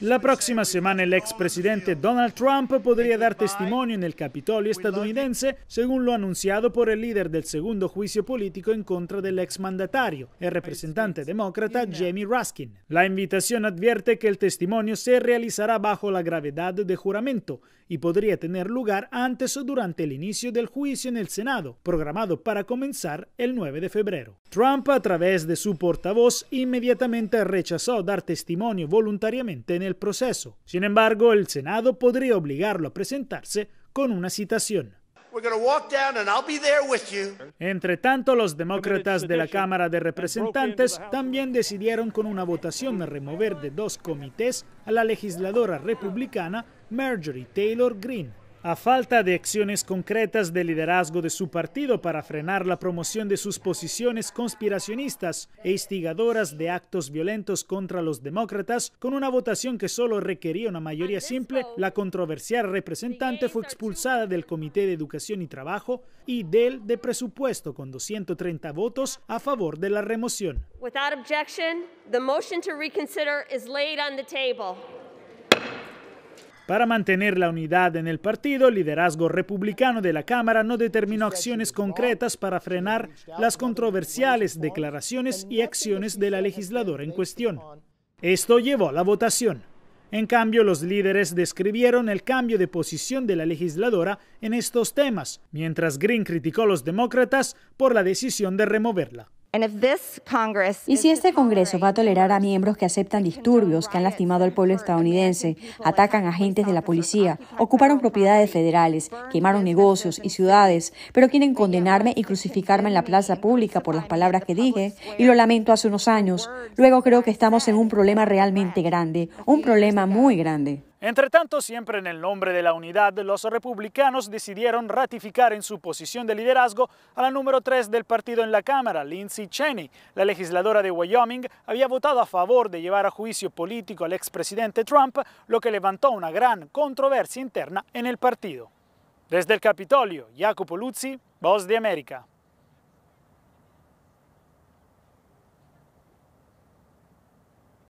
La próxima semana el expresidente Donald Trump podría dar testimonio en el Capitolio estadounidense, según lo anunciado por el líder del segundo juicio político en contra del exmandatario, el representante demócrata Jamie Ruskin. La invitación advierte que el testimonio se realizará bajo la gravedad de juramento y podría tener lugar antes o durante el inicio del juicio en el Senado, programado para comenzar el 9 de febrero. Trump, a través de su portavoz, inmediatamente rechazó dar testimonio voluntario en el proceso. Sin embargo, el Senado podría obligarlo a presentarse con una citación. Entre tanto, los demócratas de la Cámara de Representantes también decidieron con una votación remover de dos comités a la legisladora republicana Marjorie Taylor Greene. A falta de acciones concretas de liderazgo de su partido para frenar la promoción de sus posiciones conspiracionistas e instigadoras de actos violentos contra los demócratas, con una votación que solo requería una mayoría simple, la controversial representante fue expulsada del Comité de Educación y Trabajo y del de presupuesto con 230 votos a favor de la remoción. Para mantener la unidad en el partido, el liderazgo republicano de la Cámara no determinó acciones concretas para frenar las controversiales declaraciones y acciones de la legisladora en cuestión. Esto llevó a la votación. En cambio, los líderes describieron el cambio de posición de la legisladora en estos temas, mientras Green criticó a los demócratas por la decisión de removerla. Y si este Congreso va a tolerar a miembros que aceptan disturbios que han lastimado al pueblo estadounidense, atacan agentes de la policía, ocuparon propiedades federales, quemaron negocios y ciudades, pero quieren condenarme y crucificarme en la plaza pública por las palabras que dije, y lo lamento hace unos años, luego creo que estamos en un problema realmente grande, un problema muy grande. Entre tanto, siempre en el nombre de la unidad, los republicanos decidieron ratificar en su posición de liderazgo a la número 3 del partido en la Cámara, Lindsey Cheney. La legisladora de Wyoming había votado a favor de llevar a juicio político al expresidente Trump, lo que levantó una gran controversia interna en el partido. Desde el Capitolio, Jacopo Luzzi, Voz de América.